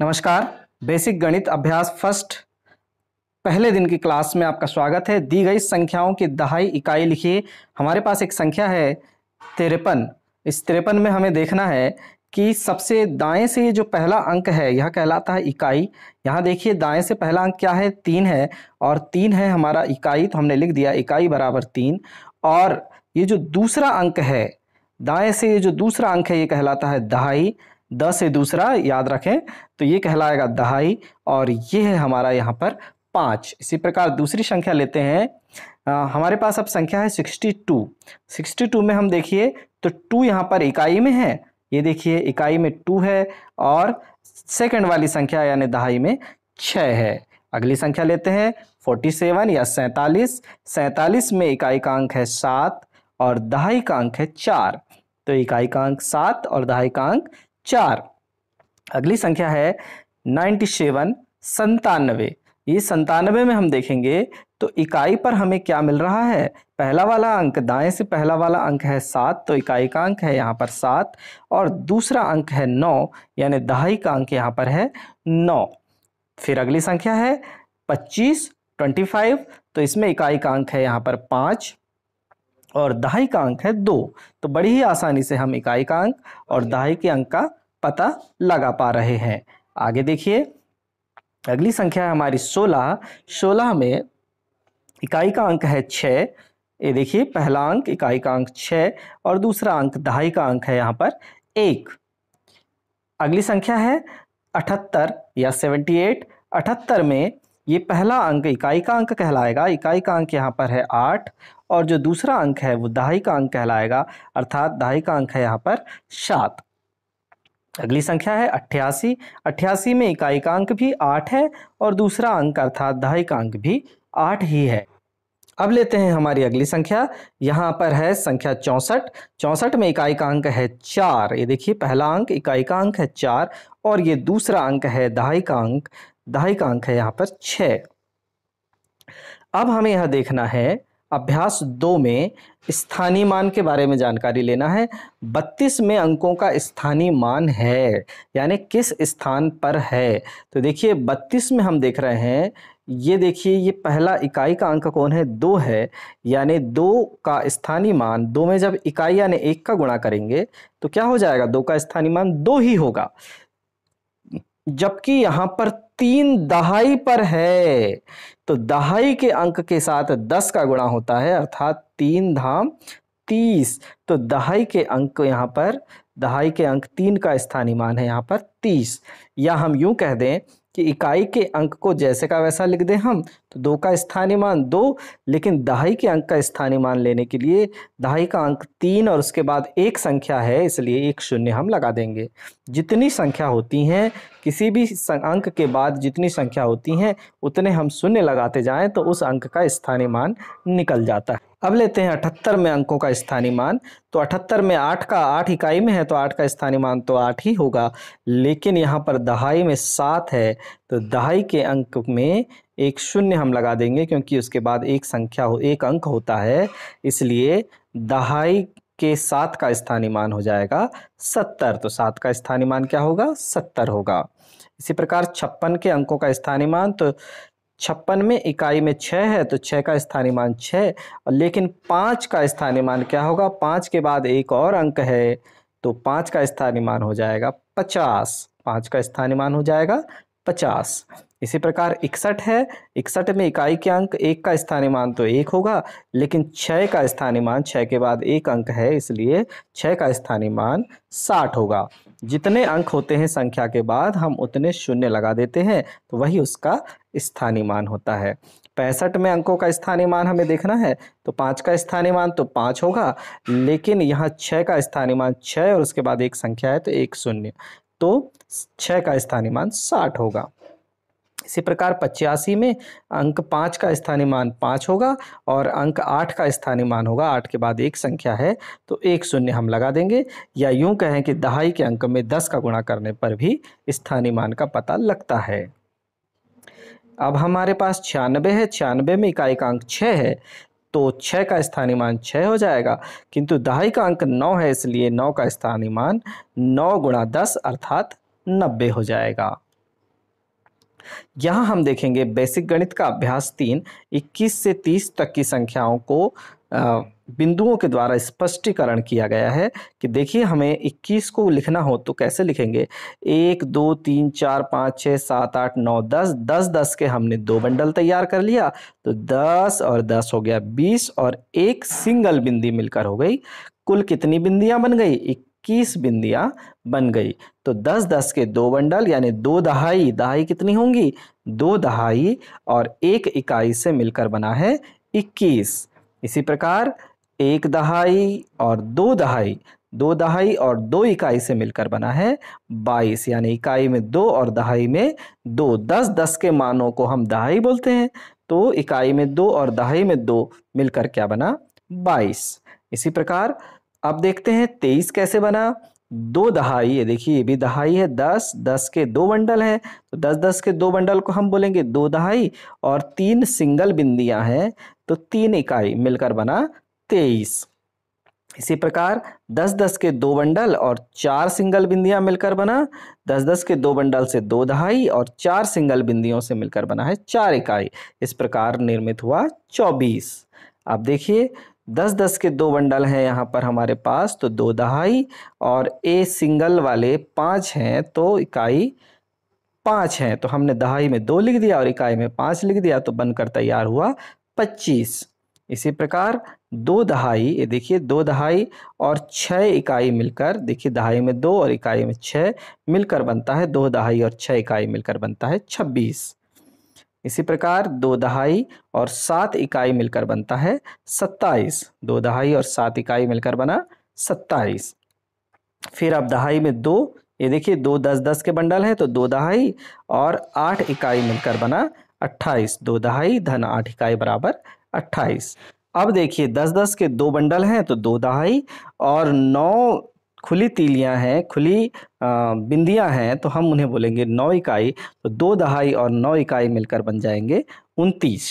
नमस्कार बेसिक गणित अभ्यास फर्स्ट पहले दिन की क्लास में आपका स्वागत है दी गई संख्याओं की दहाई इकाई लिखिए हमारे पास एक संख्या है तिरपन इस तिरपन में हमें देखना है कि सबसे दाएं से जो पहला अंक है यह कहलाता है इकाई यहाँ देखिए दाएं से पहला अंक क्या है तीन है और तीन है हमारा इकाई तो हमने लिख दिया इकाई बराबर तीन और ये जो दूसरा अंक है दाएं से ये जो दूसरा अंक है ये कहलाता है दहाई द से दूसरा याद रखें तो ये कहलाएगा दहाई और ये है हमारा यहाँ पर पाँच इसी प्रकार दूसरी संख्या लेते हैं आ, हमारे पास अब संख्या है सिक्सटी टू सिक्सटी टू में हम देखिए तो टू यहाँ पर इकाई में है ये देखिए इकाई में टू है और सेकंड वाली संख्या यानी दहाई में छः है अगली संख्या लेते हैं फोर्टी सेवन या सैंतालीस सैंतालीस में इकाई का अंक है सात और दहाई का अंक है चार तो इकाई का अंक सात और दहाई का अंक चार अगली संख्या है नाइन्टी सेवन संतानवे ये संतानवे में हम देखेंगे तो इकाई पर हमें क्या मिल रहा है पहला वाला अंक दाएं से पहला वाला अंक है सात तो इकाई का अंक है यहाँ पर सात और दूसरा अंक है नौ यानी दहाई का अंक यहाँ पर है नौ फिर अगली संख्या है पच्चीस ट्वेंटी फाइव तो इसमें इकाई का अंक है यहाँ पर पाँच और दहाई का अंक है दो तो बड़ी ही आसानी से हम इकाई का अंक और दहाई के अंक का पता लगा पा रहे हैं आगे देखिए अगली संख्या है हमारी सोलह सोलह में इकाई का अंक है छः ये देखिए पहला अंक इकाई का अंक छः और दूसरा अंक दहाई का अंक है यहाँ पर एक अगली संख्या है अठहत्तर या सेवेंटी एट अठहत्तर में ये पहला अंक इकाई का अंक कहलाएगा इकाई का अंक यहाँ पर है आठ और जो दूसरा अंक है वो दहाई का अंक कहलाएगा अर्थात दहाई का अंक है यहाँ पर सात अगली संख्या है अट्ठासी अट्ठासी में इकाई का अंक भी आठ है और दूसरा अंक अर्थात दहाई का अंक भी आठ ही है अब लेते हैं हमारी अगली संख्या यहाँ पर है संख्या चौंसठ चौंसठ में इकाई का अंक है चार ये देखिए पहला अंक इकाई का अंक है चार और ये दूसरा अंक है दहाई का अंक दहाई का अंक है यहाँ पर छ अब हमें यह देखना है अभ्यास दो में स्थानीय मान के बारे में जानकारी लेना है बत्तीस में अंकों का स्थानीय मान है यानी किस स्थान पर है तो देखिए बत्तीस में हम देख रहे हैं ये देखिए ये पहला इकाई का अंक कौन है दो है यानी दो का स्थानीय मान दो में जब इकाई यानी एक का गुणा करेंगे तो क्या हो जाएगा दो का स्थानीय मान दो ही होगा जबकि यहाँ पर तीन दहाई पर है तो दहाई के अंक के साथ दस का गुणा होता है अर्थात तीन धाम तीस तो दहाई के अंक यहाँ पर दहाई के अंक तीन का स्थानीय मान है यहाँ पर तीस या हम यूं कह दें कि इकाई के अंक को जैसे का वैसा लिख दें हम तो दो का स्थानीय मान दो लेकिन दहाई के अंक का स्थानीय मान लेने के लिए दहाई का अंक तीन और उसके बाद एक संख्या है इसलिए एक शून्य हम लगा देंगे जितनी संख्या होती हैं किसी भी अंक के बाद जितनी संख्या होती हैं उतने हम शून्य लगाते जाएं तो उस अंक का स्थानीय मान निकल जाता है अब लेते हैं अठहत्तर में अंकों का स्थानीय मान तो अठहत्तर में आठ का आठ इकाई में है तो आठ का स्थानीय मान तो आठ ही होगा लेकिन यहाँ पर दहाई में सात है तो दहाई के अंक में एक शून्य हम लगा देंगे क्योंकि उसके बाद एक संख्या हो एक अंक होता है इसलिए दहाई के सात का स्थानीय मान हो जाएगा सत्तर तो सात का स्थानीय मान क्या होगा सत्तर होगा इसी प्रकार छप्पन के अंकों का स्थानीय मान तो छप्पन में इकाई में छः है तो छः का स्थानीय मान छः और लेकिन पाँच का स्थानीय मान क्या होगा पाँच के बाद एक और अंक है तो पाँच का स्थानीय मान हो जाएगा पचास पाँच का स्थानीय मान हो जाएगा पचास इसी प्रकार इकसठ है इकसठ में इकाई के अंक एक का स्थानीय मान तो एक होगा लेकिन छः का स्थानीय मान छः के बाद एक अंक है इसलिए छः का स्थानीय मान साठ होगा जितने अंक होते हैं संख्या के बाद हम उतने शून्य लगा देते हैं तो वही उसका स्थानीय मान होता है पैंसठ में अंकों का स्थानीय मान हमें देखना है तो पाँच का स्थानीय मान तो पाँच होगा लेकिन यहाँ छः का स्थानीय मान छः और उसके बाद एक संख्या है तो एक शून्य तो छः का स्थानीय मान साठ होगा इसी प्रकार पचासी में अंक पाँच का स्थानीय मान पाँच होगा और अंक आठ का स्थानीय मान होगा आठ के बाद एक संख्या है तो एक शून्य हम लगा देंगे या यूं कहें कि दहाई के अंक में दस का गुणा करने पर भी स्थानीय मान का पता लगता है अब हमारे पास छियानबे है छियानबे में इकाई का अंक छः है तो छः का स्थानीय मान छः हो जाएगा किंतु दहाई का अंक नौ है इसलिए नौ का स्थानीय मान नौ गुणा दस अर्थात नब्बे हो जाएगा यहाँ हम देखेंगे बेसिक गणित का अभ्यास तीन 21 से 30 तक की संख्याओं को बिंदुओं के द्वारा स्पष्टीकरण किया गया है कि देखिए हमें 21 को लिखना हो तो कैसे लिखेंगे एक दो तीन चार पाँच छः सात आठ नौ दस दस दस के हमने दो बंडल तैयार कर लिया तो दस और दस हो गया बीस और एक सिंगल बिंदी मिलकर हो गई कुल कितनी बिंदियाँ बन गई इक्कीस बिंदियाँ बन गई तो दस दस के दो बंडल यानी दो दहाई दहाई कितनी होंगी दो दहाई और एक इकाई से मिलकर बना है इक्कीस इसी प्रकार एक दहाई और दो दहाई दो दहाई और दो इकाई से मिलकर बना है बाईस यानी इकाई में दो और दहाई में दो दस दस के मानों को हम दहाई बोलते हैं तो इकाई में दो और दहाई में दो मिलकर क्या बना बाईस इसी प्रकार अब देखते हैं तेईस कैसे बना दो दहाई है देखिए ये भी दहाई है दस दस के दो बंडल हैं तो दस दस के दो बंडल को हम बोलेंगे दो दहाई और तीन सिंगल बिंदियां हैं तो तीन इकाई मिलकर बना तेईस इसी प्रकार दस दस के दो बंडल और चार सिंगल बिंदियां मिलकर बना दस दस के दो बंडल से दो दहाई और चार सिंगल बिंदियों से मिलकर बना है चार इकाई इस प्रकार निर्मित हुआ चौबीस अब देखिए दस दस के दो बंडल हैं यहाँ पर हमारे पास तो दो दहाई और ए सिंगल वाले पाँच हैं तो इकाई पाँच हैं तो हमने दहाई में दो लिख दिया और इकाई में पाँच लिख दिया तो बनकर तैयार हुआ पच्चीस इसी प्रकार दो दहाई ये देखिए दो दहाई और छः इकाई मिलकर देखिए दहाई में दो और इकाई में छः मिलकर बनता है दो दहाई और छः इकाई मिलकर बनता है छब्बीस इसी प्रकार दो दहाई और सात इकाई मिलकर बनता है सत्ताईस दो दहाई और सात इकाई मिलकर बना सत्ताईस फिर अब दहाई में दो ये देखिए दो दस दस के बंडल हैं तो दो दहाई और आठ इकाई मिलकर बना अट्ठाईस दो दहाई धन आठ इकाई बराबर अट्ठाईस अब देखिए दस दस के दो बंडल हैं तो दो दहाई और नौ खुली तीलियां हैं खुली बिंदियां हैं तो हम उन्हें बोलेंगे नौ इकाई तो दो दहाई और नौ इकाई मिलकर बन जाएंगे उनतीस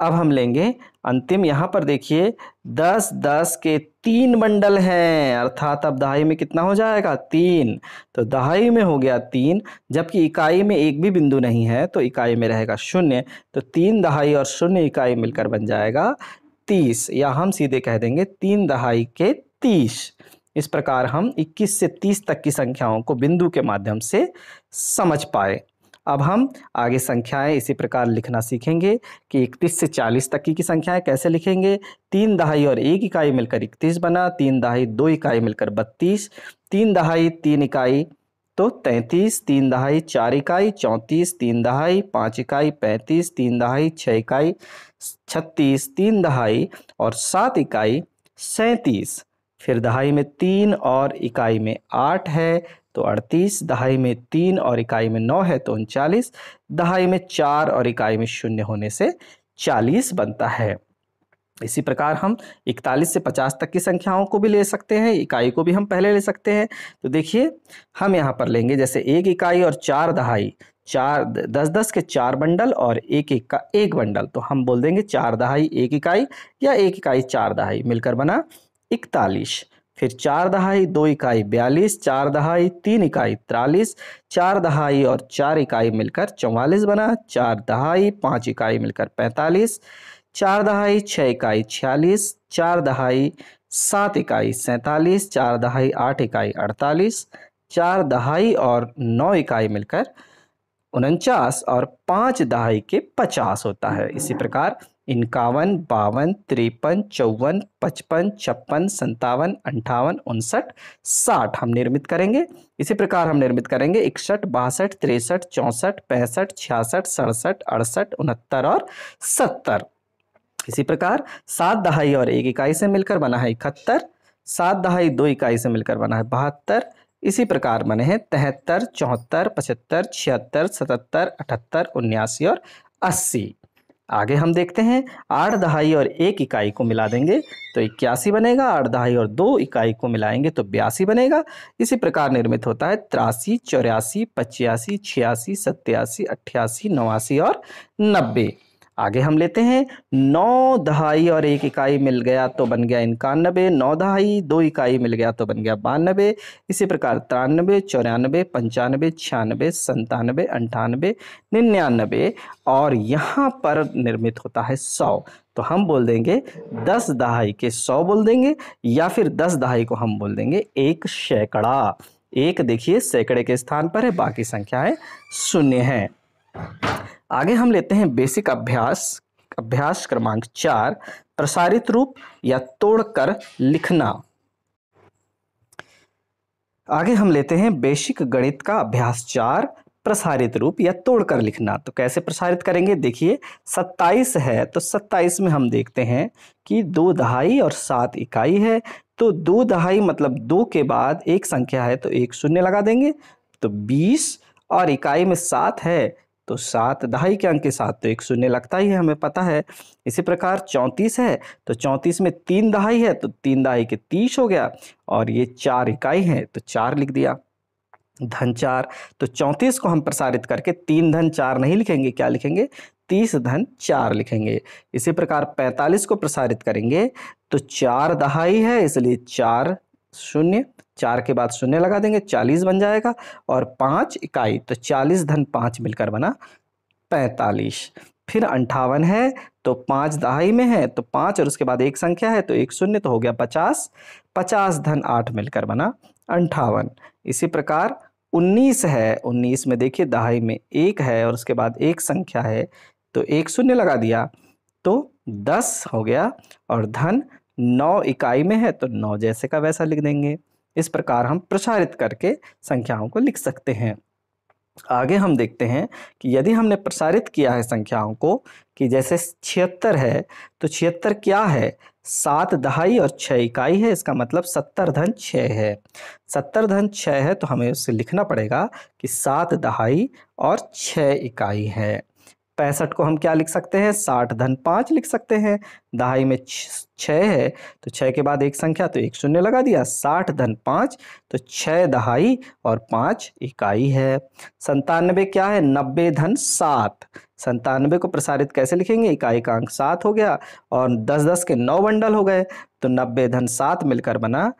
अब हम लेंगे अंतिम यहाँ पर देखिए दस दस के तीन मंडल हैं अर्थात अब दहाई में कितना हो जाएगा तीन तो दहाई में हो गया तीन जबकि इकाई में एक भी बिंदु नहीं है तो इकाई में रहेगा शून्य तो तीन दहाई और शून्य इकाई मिलकर बन जाएगा तीस या हम सीधे कह देंगे तीन दहाई के तीस इस प्रकार हम 21 से 30 तक की संख्याओं को बिंदु के माध्यम से समझ पाए अब हम आगे संख्याएं इसी प्रकार लिखना सीखेंगे कि 31 से 40 तक की, संख्याएं कैसे लिखेंगे तीन दहाई और एक इकाई मिलकर 31 बना तीन दहाई दो इकाई मिलकर 32 तीन दहाई तीन इकाई तो 33 तीन दहाई चार इकाई चौंतीस तीन दहाई पाँच इकाई पैंतीस तीन दहाई छः इकाई छत्तीस तीन दहाई और सात इकाई सैंतीस फिर दहाई में तीन और इकाई में आठ है तो अड़तीस दहाई में तीन और इकाई में नौ है तो उनचालीस दहाई में चार और इकाई में शून्य होने से चालीस बनता है इसी प्रकार हम 41 से 50 तक की संख्याओं को भी ले सकते हैं इकाई को भी हम पहले ले सकते हैं तो देखिए हम यहाँ पर लेंगे जैसे एक इकाई और चार दहाई चार दस दस के चार बंडल और एक एक का एक बंडल तो हम बोल देंगे चार दहाई एक इकाई या एक इकाई चार दहाई मिलकर बना इकतालीस फिर चार दहाई दो इकाई बयालीस चार दहाई तीन इकाई तिरालीस चार दहाई और चार इकाई मिलकर चौवालीस बना चार दहाई पाँच इकाई मिलकर पैंतालीस चार दहाई छः इकाई छियालीस चार दहाई सात इकाई सैंतालीस चार दहाई आठ इकाई अड़तालीस चार दहाई और नौ इकाई मिलकर उनचास और पाँच दहाई के पचास होता है इसी प्रकार इक्यावन बावन तिरपन चौवन पचपन छप्पन संतावन अंठावन उनसठ साठ हम निर्मित करेंगे इसी प्रकार हम निर्मित करेंगे इकसठ बासठ तिरसठ चौंसठ पैंसठ छियासठ सड़सठ अड़सठ उनहत्तर और सत्तर इसी प्रकार सात दहाई और एक इकाई से मिलकर बना है इकहत्तर सात दहाई दो इकाई से मिलकर बना है बहत्तर इसी प्रकार बने हैं तिहत्तर चौहत्तर पचहत्तर छिहत्तर सतहत्तर अठहत्तर उन्यासी और अस्सी आगे हम देखते हैं आठ दहाई और एक इकाई को मिला देंगे तो इक्यासी बनेगा आठ दहाई और दो इकाई को मिलाएंगे तो बयासी बनेगा इसी प्रकार निर्मित होता है तिरासी चौरासी पचासी छियासी सत्यासी अट्ठासी नवासी और नब्बे आगे हम लेते हैं नौ दहाई और एक इकाई मिल गया तो बन गया इक्यानबे नौ दहाई दो इकाई मिल गया तो बन गया बानबे इसी प्रकार तिरानबे चौरानबे पंचानबे छियानबे संतानबे अंठानबे निन्यानबे और यहाँ पर निर्मित होता है सौ तो हम बोल देंगे दस दहाई के सौ बोल देंगे या फिर दस दहाई को हम बोल देंगे एक सैकड़ा एक देखिए सैकड़े के स्थान पर है बाकी संख्याएं शून्य है आगे हम लेते हैं बेसिक अभ्यास अभ्यास क्रमांक चार प्रसारित रूप या तोड़कर लिखना आगे हम लेते हैं बेसिक गणित का अभ्यास चार प्रसारित रूप या तोड़कर लिखना तो कैसे प्रसारित करेंगे देखिए सत्ताईस है तो सत्ताईस में हम देखते हैं कि दो दहाई और सात इकाई है तो दो दहाई मतलब दो के बाद एक संख्या है तो एक शून्य लगा देंगे तो बीस और इकाई में सात है तो सात दहाई के अंक के साथ तो एक शून्य लगता ही है हमें पता है इसी प्रकार चौंतीस है तो चौंतीस में तीन दहाई है तो तीन दहाई के तीस हो गया और ये चार इकाई है तो चार लिख दिया धन चार तो चौंतीस को हम प्रसारित करके तीन धन चार नहीं लिखेंगे क्या लिखेंगे तीस धन चार लिखेंगे इसी प्रकार पैंतालीस को प्रसारित करेंगे तो चार दहाई है इसलिए चार शून्य चार के बाद शून्य लगा देंगे चालीस बन जाएगा और पाँच इकाई तो चालीस धन पाँच मिलकर बना पैंतालीस फिर अंठावन है तो पाँच दहाई में है तो पाँच और उसके बाद एक संख्या है तो एक शून्य तो हो गया पचास पचास धन आठ मिलकर बना अंठावन इसी प्रकार उन्नीस है उन्नीस में देखिए दहाई में एक है और उसके बाद एक संख्या है तो एक शून्य लगा दिया तो दस हो गया और धन नौ इकाई में है तो नौ जैसे का वैसा लिख देंगे इस प्रकार हम प्रसारित करके संख्याओं को लिख सकते हैं आगे हम देखते हैं कि यदि हमने प्रसारित किया है संख्याओं को कि जैसे छिहत्तर है तो छिहत्तर क्या है सात दहाई और छः इकाई है इसका मतलब सत्तर धन छः है सत्तर धन छः है तो हमें उसे लिखना पड़ेगा कि सात दहाई और छः इकाई है पैंसठ को हम क्या लिख सकते हैं साठ धन पाँच लिख सकते हैं दहाई में छः है तो छः के बाद एक संख्या तो एक शून्य लगा दिया साठ धन पाँच तो छः दहाई और पाँच इकाई है संतानवे क्या है नब्बे धन सात संतानवे को प्रसारित कैसे लिखेंगे इकाई का अंक सात हो गया और दस दस के नौ बंडल हो गए तो नब्बे धन सात मिलकर बना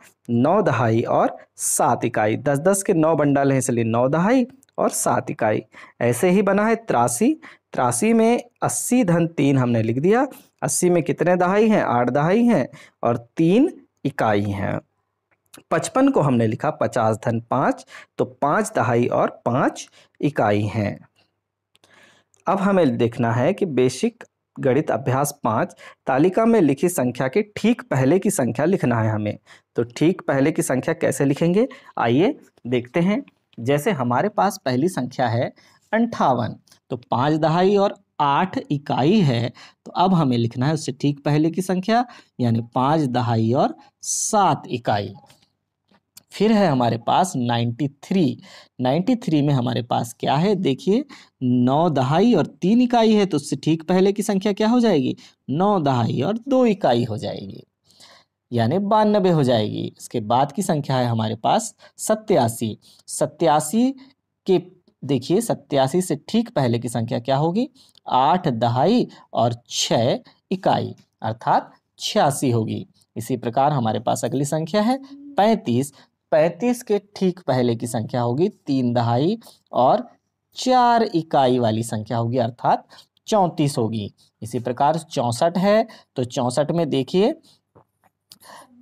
नौ दहाई और सात इकाई दस दस के नौ बंडल हैं इसलिए नौ दहाई और सात इकाई ऐसे ही बना है त्रासी त्रासी में अस्सी धन तीन हमने लिख दिया अस्सी में कितने दहाई हैं आठ दहाई हैं और तीन इकाई हैं पचपन को हमने लिखा पचास धन पाँच तो पाँच दहाई और पाँच इकाई हैं अब हमें देखना है कि बेसिक गणित अभ्यास पाँच तालिका में लिखी संख्या के ठीक पहले की संख्या लिखना है हमें तो ठीक पहले की संख्या कैसे लिखेंगे आइए देखते हैं जैसे हमारे पास पहली संख्या है अंठावन तो पाँच दहाई और आठ इकाई है तो अब हमें लिखना है उससे ठीक पहले की संख्या यानी पाँच दहाई और सात इकाई फिर है हमारे पास 93 93 में हमारे पास क्या है देखिए नौ दहाई और तीन इकाई है तो उससे ठीक पहले की संख्या क्या हो जाएगी नौ दहाई और दो इकाई हो जाएगी यानी बानबे हो जाएगी इसके बाद की संख्या है हमारे पास सत्यासी सत्यासी के देखिए सत्यासी से ठीक पहले की संख्या क्या होगी आठ दहाई और छ इकाई अर्थात छियासी होगी इसी प्रकार हमारे पास अगली संख्या है पैंतीस पैंतीस के ठीक पहले की संख्या होगी तीन दहाई और चार इकाई वाली संख्या होगी अर्थात चौंतीस होगी इसी प्रकार चौंसठ है तो चौंसठ में देखिए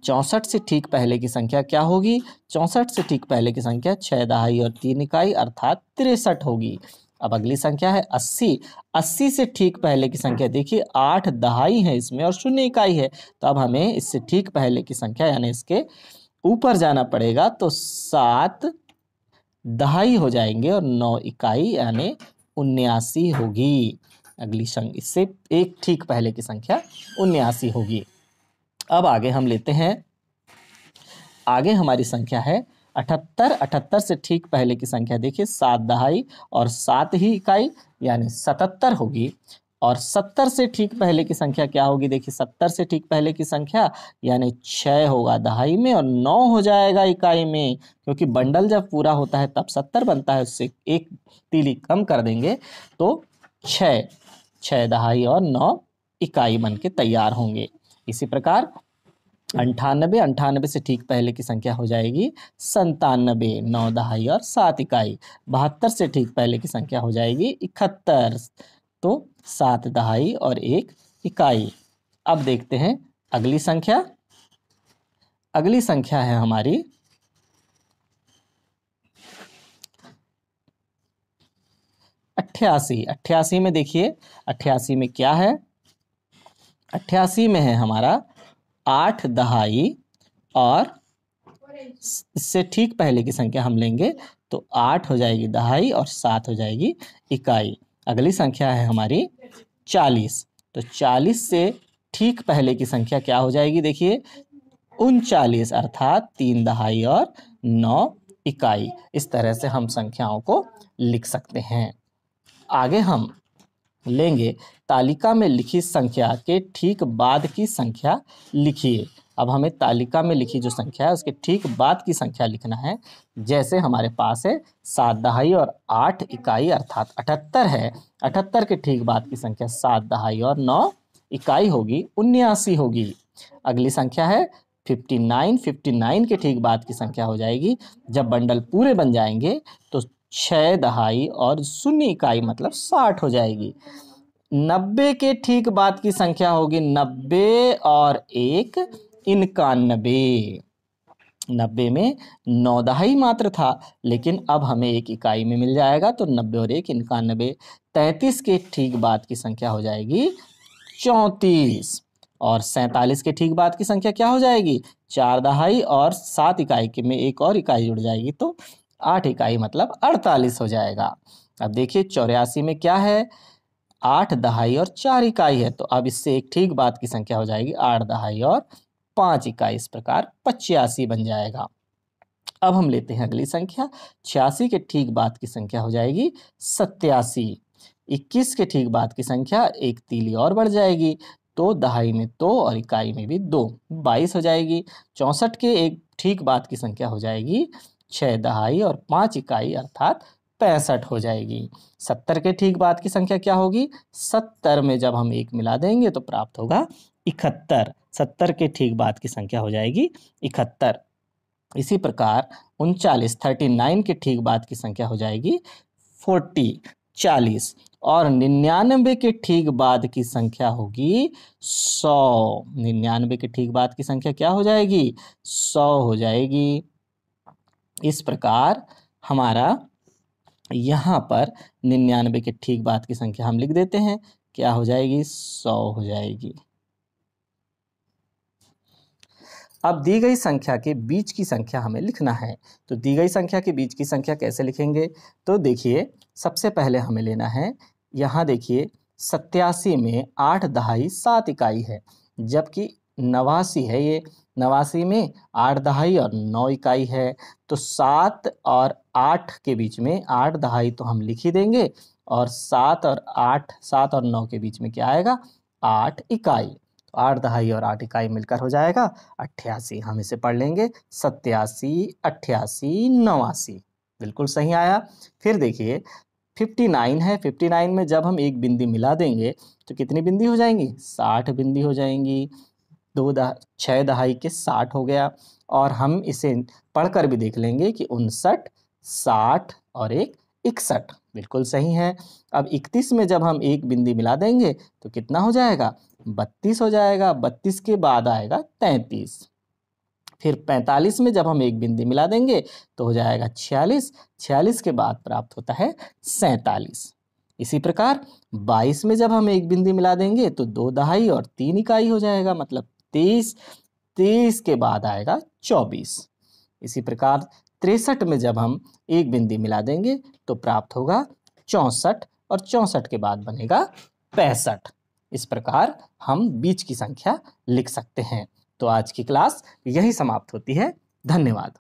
चौंसठ से ठीक पहले की संख्या क्या होगी चौंसठ से ठीक पहले की संख्या छः दहाई और तीन इकाई अर्थात तिरसठ होगी अब अगली संख्या है अस्सी अस्सी से ठीक पहले की संख्या देखिए आठ दहाई है इसमें और शून्य इकाई है तो अब हमें इससे ठीक पहले की संख्या यानी इसके ऊपर जाना पड़ेगा तो सात दहाई हो जाएंगे और नौ इकाई यानी उन्यासी होगी अगली संख्या इससे एक ठीक पहले की संख्या उन्यासी होगी अब आगे हम लेते हैं आगे हमारी संख्या है अठहत्तर अठहत्तर से ठीक पहले की संख्या देखिए सात दहाई और सात ही इकाई यानी सतहत्तर होगी और सत्तर से ठीक पहले की संख्या क्या होगी देखिए सत्तर से ठीक पहले की संख्या यानी छः होगा दहाई में और नौ हो जाएगा इकाई में क्योंकि बंडल जब पूरा होता है तब सत्तर बनता है उससे एक तीली कम कर देंगे तो छः छः दहाई और नौ इकाई बन के तैयार होंगे इसी प्रकार अंठानबे अंठानबे से ठीक पहले की संख्या हो जाएगी संतानबे नौ दहाई और सात इकाई बहत्तर से ठीक पहले की संख्या हो जाएगी इकहत्तर तो सात दहाई और एक इकाई अब देखते हैं अगली संख्या अगली संख्या है हमारी अट्ठासी अट्ठासी में देखिए अट्ठासी में क्या है अट्ठासी में है हमारा आठ दहाई और इससे ठीक पहले की संख्या हम लेंगे तो आठ हो जाएगी दहाई और सात हो जाएगी इकाई अगली संख्या है हमारी चालीस तो चालीस से ठीक पहले की संख्या क्या हो जाएगी देखिए उनचालीस अर्थात तीन दहाई और नौ इकाई इस तरह से हम संख्याओं को लिख सकते हैं आगे हम लेंगे तालिका में लिखी संख्या के ठीक बाद की संख्या लिखिए अब हमें तालिका में लिखी जो संख्या है उसके ठीक बाद की संख्या लिखना है जैसे हमारे पास है सात दहाई और आठ इकाई अर्थात अठहत्तर है अठहत्तर के ठीक बाद की संख्या सात दहाई और नौ इकाई होगी उन्यासी होगी अगली संख्या है फिफ्टी नाइन फिफ्टी नाइन के ठीक बाद की संख्या हो जाएगी जब बंडल पूरे बन जाएंगे तो छः दहाई और शून्य इकाई मतलब साठ हो जाएगी नब्बे के ठीक बाद की संख्या होगी नब्बे और एक इनकानबे नब्बे में नौ दहाई मात्र था लेकिन अब हमें एक इकाई में मिल जाएगा तो नब्बे और एक इनकानबे तैंतीस के ठीक बाद की संख्या हो जाएगी चौंतीस और सैंतालीस के ठीक बाद की संख्या क्या हो जाएगी चार दहाई और सात इकाई के में एक और इकाई जुड़ जाएगी तो आठ इकाई मतलब अड़तालीस हो जाएगा अब देखिए चौरासी में क्या है आठ दहाई और चार इकाई है तो अब इससे एक ठीक बात की संख्या हो जाएगी आठ दहाई और पाँच इकाई इस प्रकार पचासी बन जाएगा अब हम लेते हैं अगली संख्या छियासी के ठीक बात की संख्या हो जाएगी सत्यासी इक्कीस के ठीक बात की संख्या एक तीली और बढ़ जाएगी तो दहाई में दो और इकाई में भी दो बाईस हो जाएगी चौंसठ के एक ठीक बात की संख्या हो जाएगी छः दहाई और पाँच इकाई अर्थात पैंसठ हो जाएगी सत्तर के ठीक बाद की संख्या क्या होगी सत्तर में जब हम एक मिला देंगे तो प्राप्त होगा इकहत्तर सत्तर के ठीक बाद की संख्या हो जाएगी इकहत्तर इसी प्रकार उनचालीस थर्टी नाइन के ठीक बाद की संख्या हो जाएगी फोर्टी चालीस और निन्यानवे के ठीक बाद की संख्या होगी सौ निन्यानवे के ठीक बाद की संख्या क्या हो जाएगी सौ हो जाएगी इस प्रकार हमारा यहाँ पर निन्यानवे के ठीक बात की संख्या हम लिख देते हैं क्या हो जाएगी सौ हो जाएगी अब दी गई संख्या के बीच की संख्या हमें लिखना है तो दी गई संख्या के बीच की संख्या कैसे लिखेंगे तो देखिए सबसे पहले हमें लेना है यहाँ देखिए सत्यासी में आठ दहाई सात इकाई है जबकि नवासी है ये नवासी में आठ दहाई और नौ इकाई है तो सात और आठ के बीच में आठ दहाई तो हम लिख ही देंगे और सात और आठ सात और नौ के बीच में क्या आएगा आठ इकाई तो आठ दहाई और आठ इकाई मिलकर हो जाएगा अट्ठासी हम इसे पढ़ लेंगे सत्यासी अट्ठासी नवासी बिल्कुल सही आया फिर देखिए फिफ्टी नाइन है फिफ्टी नाइन में जब हम एक बिंदी मिला देंगे तो कितनी बिंदी हो जाएंगी साठ बिंदी हो जाएंगी दो दहा छः दहाई के साठ हो गया और हम इसे पढ़कर भी देख लेंगे कि उनसठ साठ और एक इकसठ बिल्कुल सही है अब इकतीस में जब हम एक बिंदी मिला देंगे तो कितना हो जाएगा बत्तीस हो जाएगा बत्तीस के बाद आएगा तैंतीस फिर पैंतालीस में जब हम एक बिंदी मिला देंगे तो हो जाएगा छियालीस छियालीस के बाद प्राप्त होता है सैंतालीस इसी प्रकार 22 में जब हम एक बिंदी मिला देंगे तो दो दहाई और तीन इकाई हो जाएगा मतलब तीस तीस के बाद आएगा चौबीस इसी प्रकार तिरसठ में जब हम एक बिंदी मिला देंगे तो प्राप्त होगा चौंसठ और चौंसठ के बाद बनेगा पैंसठ इस प्रकार हम बीच की संख्या लिख सकते हैं तो आज की क्लास यही समाप्त होती है धन्यवाद